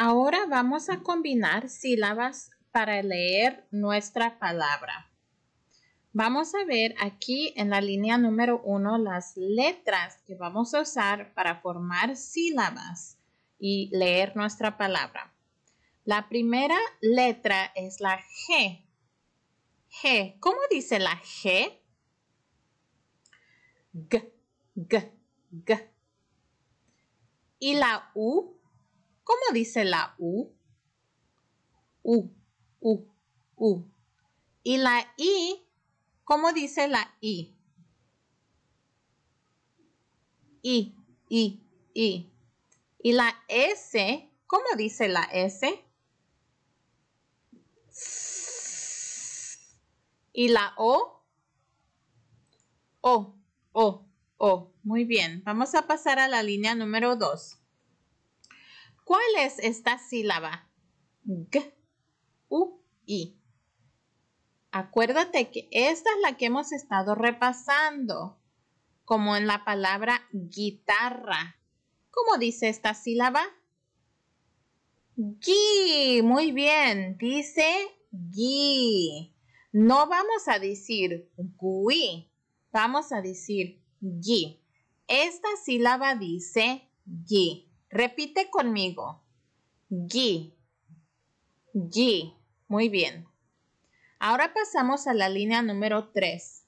Ahora vamos a combinar sílabas para leer nuestra palabra. Vamos a ver aquí en la línea número uno las letras que vamos a usar para formar sílabas y leer nuestra palabra. La primera letra es la G. G. ¿Cómo dice la G? G, G, G. Y la U ¿Cómo dice la U? U, U, U. Y la I, ¿cómo dice la I? I, I, I. Y la S, ¿cómo dice la S? Y la O, O, O, O. Muy bien, vamos a pasar a la línea número 2. ¿Cuál es esta sílaba? G, U, I. Acuérdate que esta es la que hemos estado repasando, como en la palabra guitarra. ¿Cómo dice esta sílaba? Gui, muy bien, dice gui. No vamos a decir gui, vamos a decir gui. Esta sílaba dice gui. Repite conmigo. Gui. Gui. Muy bien. Ahora pasamos a la línea número 3.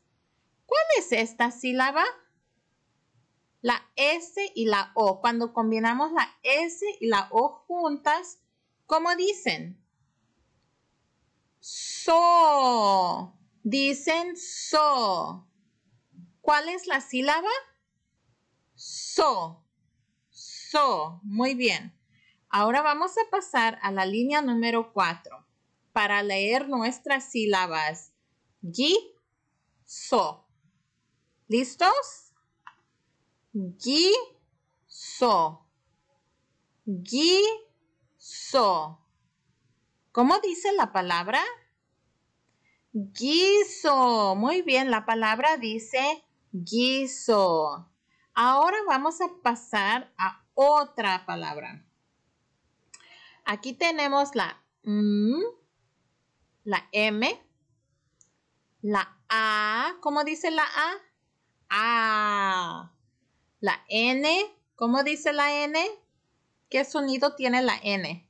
¿Cuál es esta sílaba? La S y la O. Cuando combinamos la S y la O juntas, ¿cómo dicen? So. Dicen so. ¿Cuál es la sílaba? So. So, muy bien. Ahora vamos a pasar a la línea número 4 para leer nuestras sílabas. Gi, so. ¿Listos? Gi, so. Gi, so. ¿Cómo dice la palabra? Guiso. Muy bien, la palabra dice guiso. Ahora vamos a pasar a otra palabra. Aquí tenemos la M, la M, la A, ¿cómo dice la A? A. La N, ¿cómo dice la N? ¿Qué sonido tiene la N?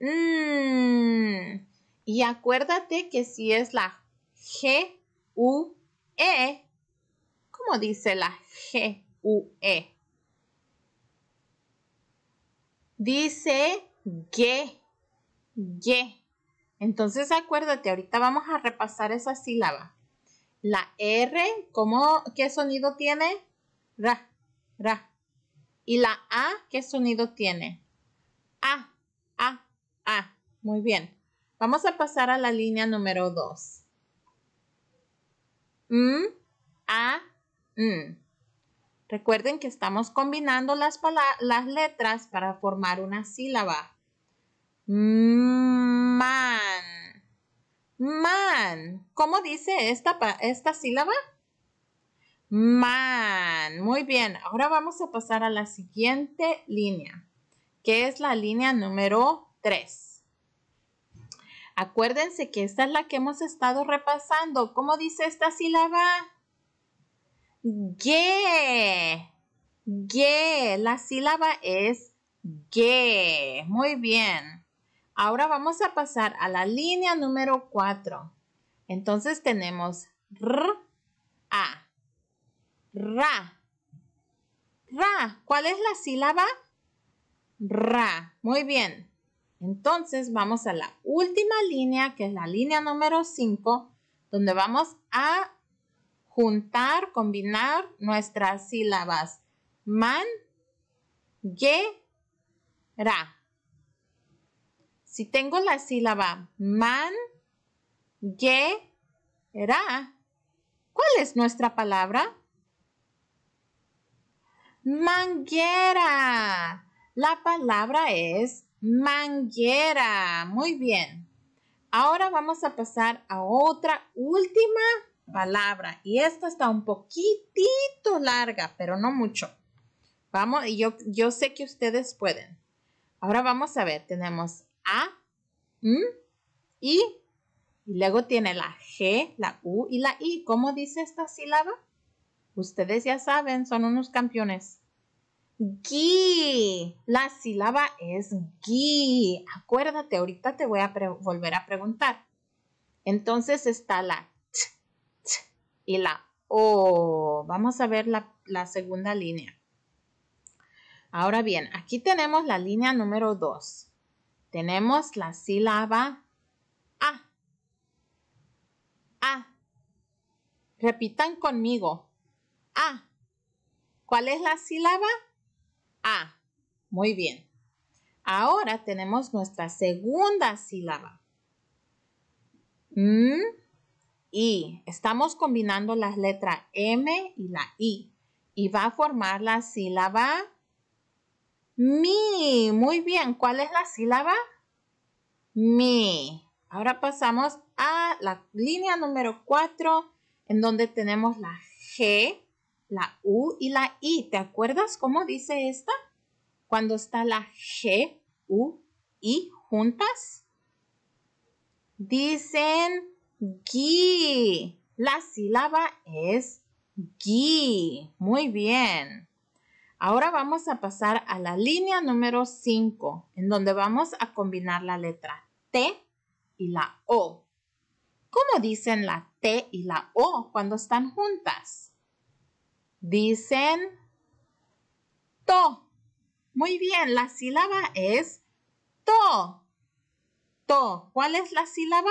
Mm. Y acuérdate que si es la G, U, E, ¿cómo dice la G, U, E? Dice ye, ye. Entonces acuérdate, ahorita vamos a repasar esa sílaba. La R, ¿cómo, ¿qué sonido tiene? Ra, ra. Y la A, ¿qué sonido tiene? A, A, A. Muy bien. Vamos a pasar a la línea número 2. M, A, M. Recuerden que estamos combinando las, letras para formar una sílaba. Man. Man. ¿Cómo dice esta, sílaba? Man. Muy bien. Ahora vamos a pasar a la siguiente línea, que es la línea número 3. Acuérdense que esta es la que hemos estado repasando. ¿Cómo dice esta sílaba? ge. ge. La sílaba es ge. Muy bien. Ahora vamos a pasar a la línea número 4. Entonces tenemos r, a, ra, ra. ¿Cuál es la sílaba? Ra. Muy bien. Entonces vamos a la última línea, que es la línea número 5, donde vamos a juntar, combinar nuestras sílabas. Man, ye, ra. Si tengo la sílaba man, ye, ra, ¿cuál es nuestra palabra? Manguera. La palabra es manguera. Muy bien. Ahora vamos a pasar a otra última palabra. Y esta está un poquitito larga, pero no mucho. Vamos, y yo, yo sé que ustedes pueden. Ahora vamos a ver, tenemos A, M, I, y luego tiene la G, la U y la I. ¿Cómo dice esta sílaba? Ustedes ya saben, son unos campeones. Gui. La sílaba es gui. Acuérdate, ahorita te voy a volver a preguntar. Entonces está la y la O. Vamos a ver la, segunda línea. Ahora bien, aquí tenemos la línea número 2. Tenemos la sílaba A. A. Repitan conmigo. A. ¿Cuál es la sílaba? A. Muy bien. Ahora tenemos nuestra segunda sílaba. M mm y Estamos combinando las letras M y la I. Y va a formar la sílaba mi. Muy bien. ¿Cuál es la sílaba? Mi. Ahora pasamos a la línea número 4, en donde tenemos la G, la U y la I. ¿Te acuerdas cómo dice esta? Cuando está la G, U, I juntas. Dicen gui. La sílaba es gui. Muy bien. Ahora vamos a pasar a la línea número 5, en donde vamos a combinar la letra T y la O. ¿Cómo dicen la T y la O cuando están juntas? Dicen to. Muy bien, la sílaba es to. To. ¿Cuál es la sílaba?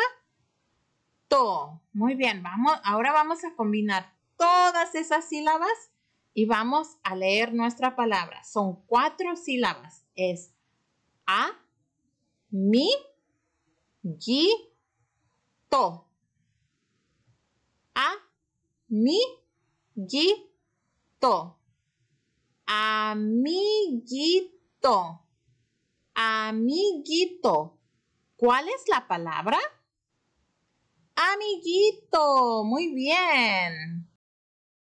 Muy bien, vamos, ahora vamos a combinar todas esas sílabas y vamos a leer nuestra palabra. Son cuatro sílabas. Es a, mi, gi, to. A, mi, gi, to. Amiguito. Amiguito. ¿Cuál es la palabra? amiguito. Muy bien.